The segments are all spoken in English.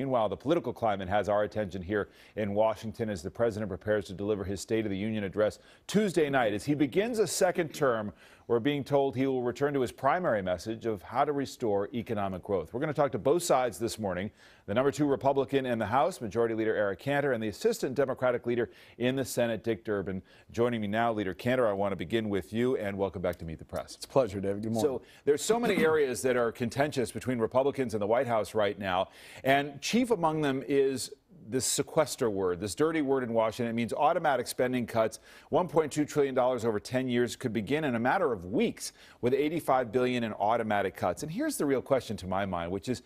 Meanwhile, the political climate has our attention here in Washington as the president prepares to deliver his State of the Union address Tuesday night. As he begins a second term, we're being told he will return to his primary message of how to restore economic growth. We're going to talk to both sides this morning the number two Republican in the House, Majority Leader Eric Cantor, and the Assistant Democratic Leader in the Senate, Dick Durbin. Joining me now, Leader Cantor, I want to begin with you and welcome back to Meet the Press. It's a pleasure, David. Good morning. So there's so many areas that are contentious between Republicans and the White House right now, and chief among them is this sequester word, this dirty word in Washington. It means automatic spending cuts. $1.2 trillion over 10 years could begin in a matter of weeks with $85 billion in automatic cuts. And here's the real question to my mind, which is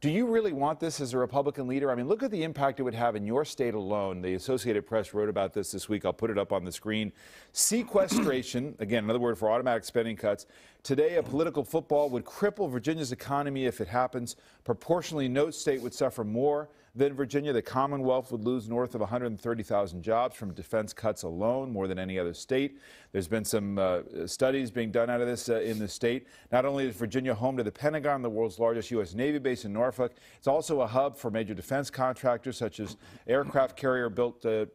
do you really want this as a Republican leader? I mean, look at the impact it would have in your state alone. The Associated Press wrote about this this week. I'll put it up on the screen. Sequestration, again, another word for automatic spending cuts. Today, a political football would cripple Virginia's economy if it happens. Proportionally, no state would suffer more then Virginia, the Commonwealth would lose north of 130,000 jobs from defense cuts alone, more than any other state. There's been some uh, studies being done out of this uh, in the state. Not only is Virginia home to the Pentagon, the world's largest U.S. Navy base in Norfolk, it's also a hub for major defense contractors such as aircraft carrier built. Uh,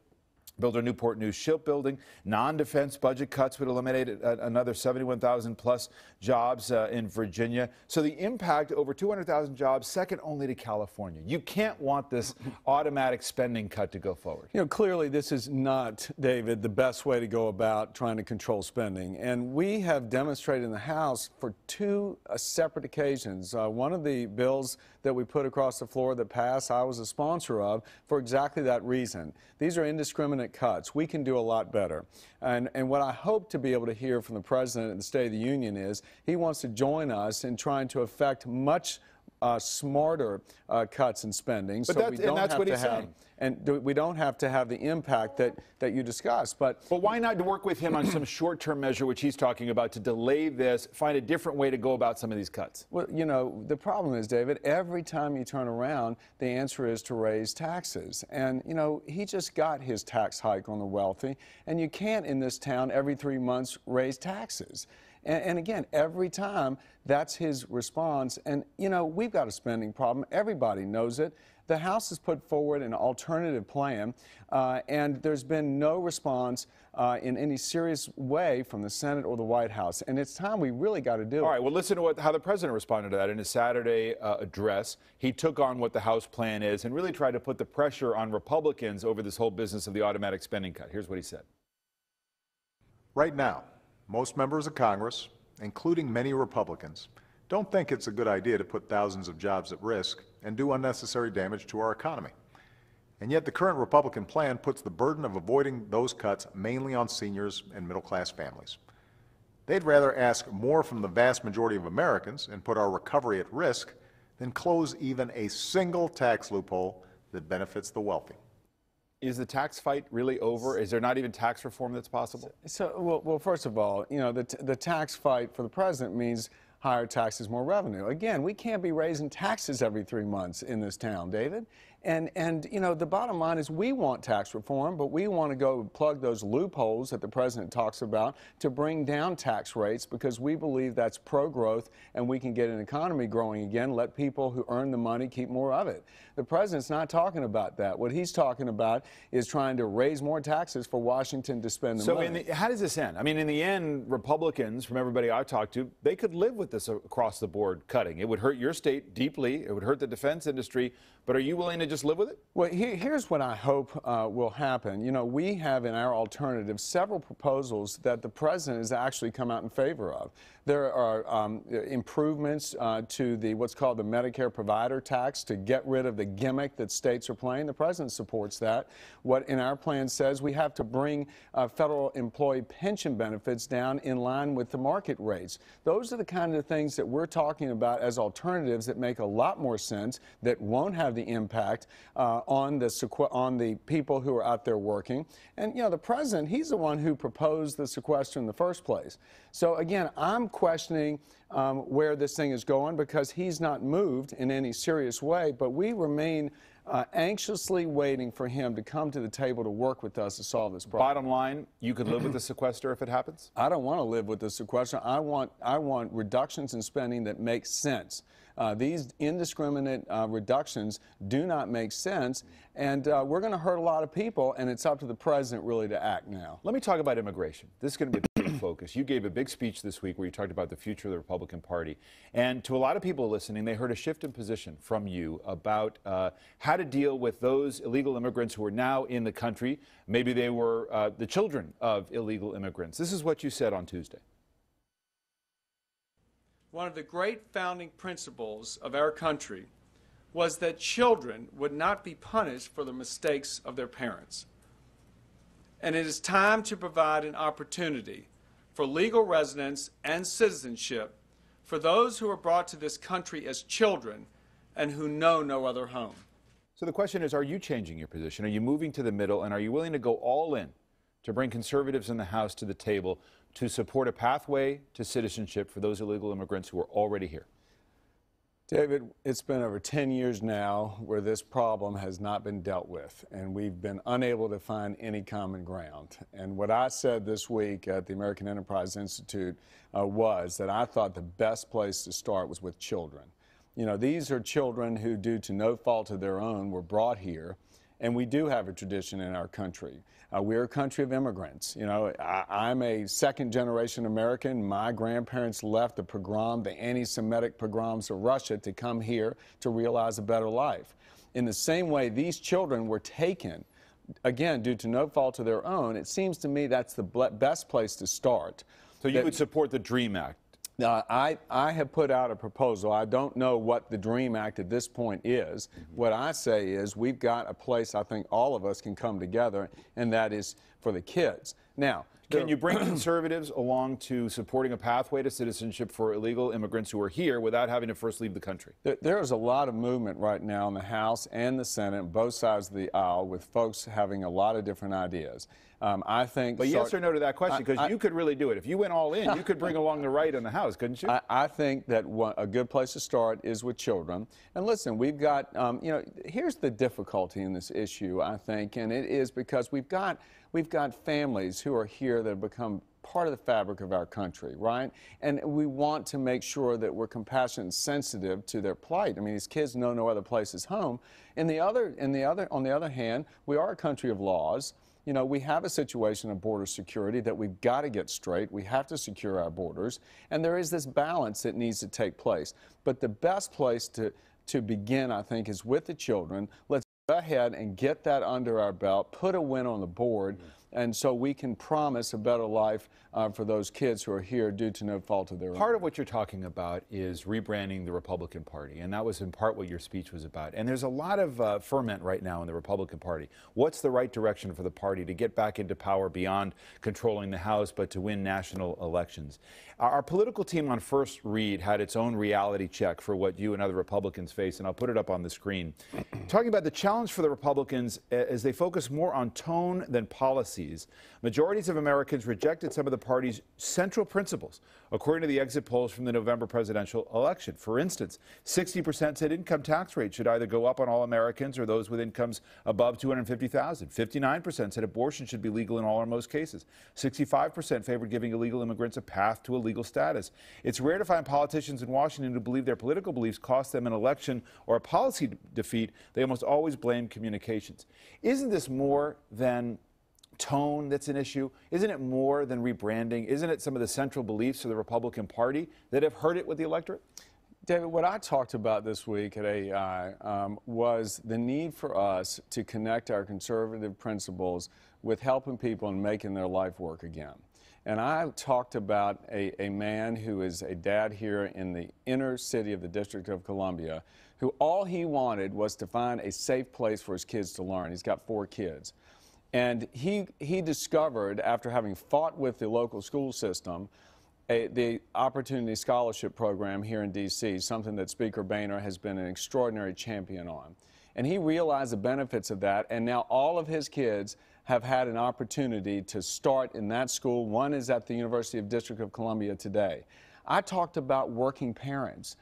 Builder Newport News Shipbuilding. Non defense budget cuts would eliminate another 71,000 plus jobs uh, in Virginia. So the impact over 200,000 jobs, second only to California. You can't want this automatic spending cut to go forward. You know, clearly, this is not, David, the best way to go about trying to control spending. And we have demonstrated in the House for two uh, separate occasions. Uh, one of the bills that we put across the floor that passed, I was a sponsor of for exactly that reason. These are indiscriminate cuts. We can do a lot better. And, and what I hope to be able to hear from the President in the State of the Union is he wants to join us in trying to affect much uh, smarter uh, cuts in spending. But so we don't have to have, saying. And do, we don't have to have the impact that, that you discussed. But, but why not work with him on some short-term measure, which he's talking about, to delay this, find a different way to go about some of these cuts? Well, you know, the problem is, David, every time you turn around, the answer is to raise taxes. And, you know, he just got his tax hike on the wealthy. And you can't, in this town, every three months raise taxes. And, and again, every time that's his response. And, you know, we've got a spending problem. Everybody knows it. The House has put forward an alternative plan, uh, and there's been no response uh, in any serious way from the Senate or the White House. And it's time we really got to do All it. All right, well, listen to what, how the president responded to that in his Saturday uh, address. He took on what the House plan is and really tried to put the pressure on Republicans over this whole business of the automatic spending cut. Here's what he said. Right now, most members of Congress, including many Republicans, don't think it's a good idea to put thousands of jobs at risk and do unnecessary damage to our economy. And yet the current Republican plan puts the burden of avoiding those cuts mainly on seniors and middle-class families. They'd rather ask more from the vast majority of Americans and put our recovery at risk than close even a single tax loophole that benefits the wealthy is the tax fight really over? Is there not even tax reform that's possible? So, so well, well, first of all, you know, the, the tax fight for the president means higher taxes, more revenue. Again, we can't be raising taxes every three months in this town, David. And, and, you know, the bottom line is we want tax reform, but we want to go plug those loopholes that the president talks about to bring down tax rates because we believe that's pro growth and we can get an economy growing again, let people who earn the money keep more of it. The president's not talking about that. What he's talking about is trying to raise more taxes for Washington to spend the so money. So, how does this end? I mean, in the end, Republicans, from everybody I've talked to, they could live with this across the board cutting. It would hurt your state deeply, it would hurt the defense industry, but are you willing to just live with it? Well, he, here's what I hope uh, will happen. You know, we have in our alternative several proposals that the president has actually come out in favor of. There are um, improvements uh, to the what's called the Medicare provider tax to get rid of the gimmick that states are playing. The president supports that. What in our plan says we have to bring uh, federal employee pension benefits down in line with the market rates. Those are the kind of things that we're talking about as alternatives that make a lot more sense, that won't have the impact uh, on the on the people who are out there working. And you know, the president, he's the one who proposed the sequester in the first place. So again, I'm questioning um, where this thing is going because he's not moved in any serious way. But we remain uh, anxiously waiting for him to come to the table to work with us to solve this problem. Bottom line, you could live with the sequester if it happens? I don't want to live with the sequester. I want, I want reductions in spending that make sense. Uh, these indiscriminate uh, reductions do not make sense, and uh, we're going to hurt a lot of people, and it's up to the president really to act now. Let me talk about immigration. This is going to be focus. You gave a big speech this week where you talked about the future of the Republican Party. And to a lot of people listening, they heard a shift in position from you about uh, how to deal with those illegal immigrants who are now in the country. Maybe they were uh, the children of illegal immigrants. This is what you said on Tuesday. One of the great founding principles of our country was that children would not be punished for the mistakes of their parents and it is time to provide an opportunity for legal residence and citizenship for those who are brought to this country as children and who know no other home. So the question is are you changing your position? Are you moving to the middle? And are you willing to go all in to bring conservatives in the House to the table to support a pathway to citizenship for those illegal immigrants who are already here? David, it's been over 10 years now where this problem has not been dealt with, and we've been unable to find any common ground. And what I said this week at the American Enterprise Institute uh, was that I thought the best place to start was with children. You know, these are children who, due to no fault of their own, were brought here and we do have a tradition in our country. Uh, we're a country of immigrants. You know, I, am a second generation American. My grandparents left the pogrom, the anti Semitic pogroms of Russia, to come here to realize a better life. In the same way, these children were taken, again, due to no fault of their own. It seems to me that's the best place to start. So you that, would support the DREAM Act? Now, I, I have put out a proposal. I don't know what the DREAM Act at this point is. Mm -hmm. What I say is we've got a place I think all of us can come together, and that is for the kids. Now, can you bring conservatives along to supporting a pathway to citizenship for illegal immigrants who are here without having to first leave the country? there is a lot of movement right now in the House and the Senate, both sides of the aisle, with folks having a lot of different ideas. Um, I think. But yes or no to that question, because you could really do it. If you went all in, you could bring along the right in the House, couldn't you? I, I think that one, a good place to start is with children. And listen, we've got, um, you know, here's the difficulty in this issue, I think, and it is because we've got We've got families who are here that have become part of the fabric of our country, right? And we want to make sure that we're compassionate and sensitive to their plight. I mean, these kids know no other place is home. And the other, and the other, on the other hand, we are a country of laws. You know, we have a situation of border security that we've got to get straight. We have to secure our borders. And there is this balance that needs to take place. But the best place to, to begin, I think, is with the children. Let's ahead and get that under our belt, put a win on the board. And so we can promise a better life uh, for those kids who are here due to no fault of their Part own. Part of what you're talking about is rebranding the Republican Party, and that was in part what your speech was about. And there's a lot of uh, ferment right now in the Republican Party. What's the right direction for the party to get back into power beyond controlling the House, but to win national elections? Our, our political team on first read had its own reality check for what you and other Republicans face, and I'll put it up on the screen. Talking about the challenge for the Republicans as they focus more on tone than policy policies, majorities of Americans rejected some of the party's central principles, according to the exit polls from the November presidential election. For instance, 60% said income tax rates should either go up on all Americans or those with incomes above 250,000. 59% said abortion should be legal in all or most cases. 65% favored giving illegal immigrants a path to illegal status. It's rare to find politicians in Washington who believe their political beliefs cost them an election or a policy defeat. They almost always blame communications. Isn't this more than tone that's an issue? Isn't it more than rebranding? Isn't it some of the central beliefs of the Republican Party that have hurt it with the electorate? David, what I talked about this week at AEI um, was the need for us to connect our conservative principles with helping people and making their life work again. And I talked about a, a man who is a dad here in the inner city of the District of Columbia who all he wanted was to find a safe place for his kids to learn. He's got four kids. And he, he discovered, after having fought with the local school system, a, the Opportunity Scholarship Program here in D.C., something that Speaker Boehner has been an extraordinary champion on. And he realized the benefits of that, and now all of his kids have had an opportunity to start in that school. One is at the University of District of Columbia today. I talked about working parents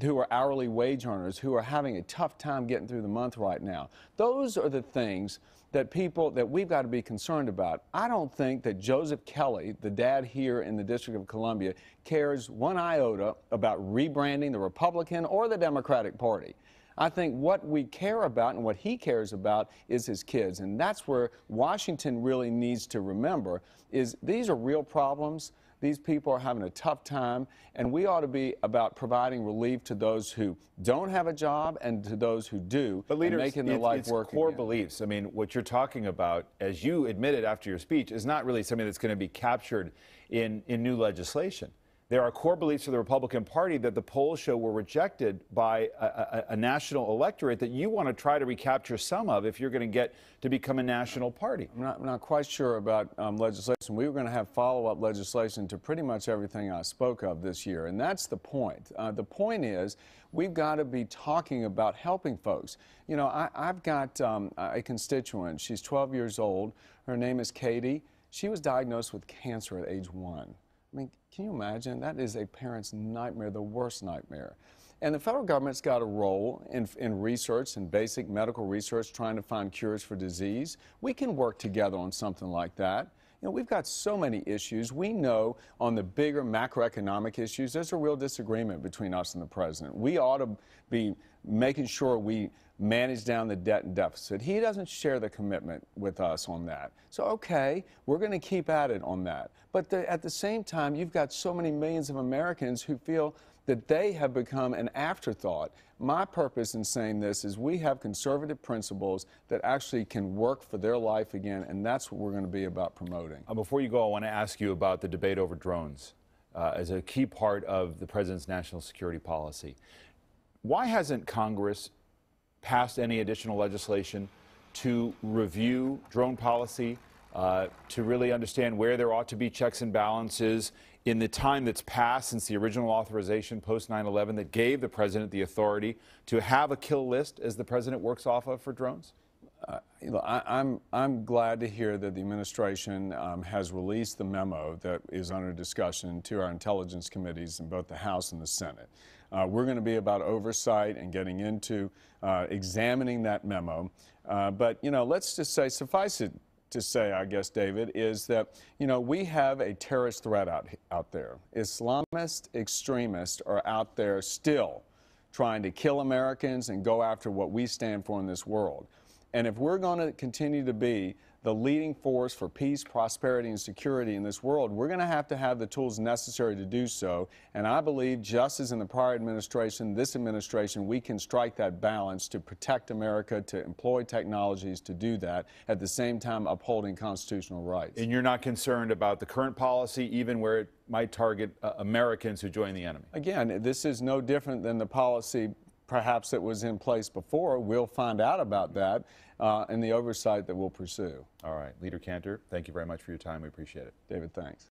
who are hourly wage earners who are having a tough time getting through the month right now. Those are the things that people that we've got to be concerned about. I don't think that Joseph Kelly, the dad here in the District of Columbia, cares one iota about rebranding the Republican or the Democratic Party. I think what we care about and what he cares about is his kids. And that's where Washington really needs to remember is these are real problems. These people are having a tough time, and we ought to be about providing relief to those who don't have a job and to those who do, but leaders, making their it, life it's work. Core again. beliefs. I mean, what you're talking about, as you admitted after your speech, is not really something that's going to be captured in in new legislation. There are core beliefs of the Republican Party that the polls show were rejected by a, a, a national electorate that you want to try to recapture some of if you're going to get to become a national party. I'm not, I'm not quite sure about um, legislation. We were going to have follow up legislation to pretty much everything I spoke of this year, and that's the point. Uh, the point is, we've got to be talking about helping folks. You know, I, have got um, a constituent. She's 12 years old. Her name is Katie. She was diagnosed with cancer at age one. I mean, can you imagine? That is a parent's nightmare, the worst nightmare. And the federal government's got a role in, in research and basic medical research, trying to find cures for disease. We can work together on something like that. You know, we've got so many issues. We know on the bigger macroeconomic issues, there's a real disagreement between us and the president. We ought to be making sure we manage down the debt and deficit. He doesn't share the commitment with us on that. So, okay, we're going to keep at it on that. But the, at the same time, you've got so many millions of Americans who feel that they have become an afterthought. My purpose in saying this is we have conservative principles that actually can work for their life again, and that's what we're going to be about promoting. Uh, before you go, I want to ask you about the debate over drones uh, as a key part of the president's national security policy. Why hasn't Congress passed any additional legislation to review drone policy uh, to really understand where there ought to be checks and balances in the time that's passed since the original authorization post 9 11 that gave the president the authority to have a kill list as the president works off of for drones? Uh, you know, I, am I'm, I'm glad to hear that the administration um, has released the memo that is under discussion to our intelligence committees in both the House and the Senate. Uh, we're going to be about oversight and getting into uh, examining that memo. Uh, but, you know, let's just say, suffice it to say, I guess, David, is that, you know, we have a terrorist threat out, out there. Islamist extremists are out there still trying to kill Americans and go after what we stand for in this world. And if we're going to continue to be the leading force for peace, prosperity, and security in this world, we're going to have to have the tools necessary to do so. And I believe, just as in the prior administration, this administration, we can strike that balance to protect America, to employ technologies to do that, at the same time upholding constitutional rights. And you're not concerned about the current policy, even where it might target uh, Americans who join the enemy? Again, this is no different than the policy perhaps it was in place before. We'll find out about that uh, and the oversight that we'll pursue. All right. Leader Cantor, thank you very much for your time. We appreciate it. David, thanks.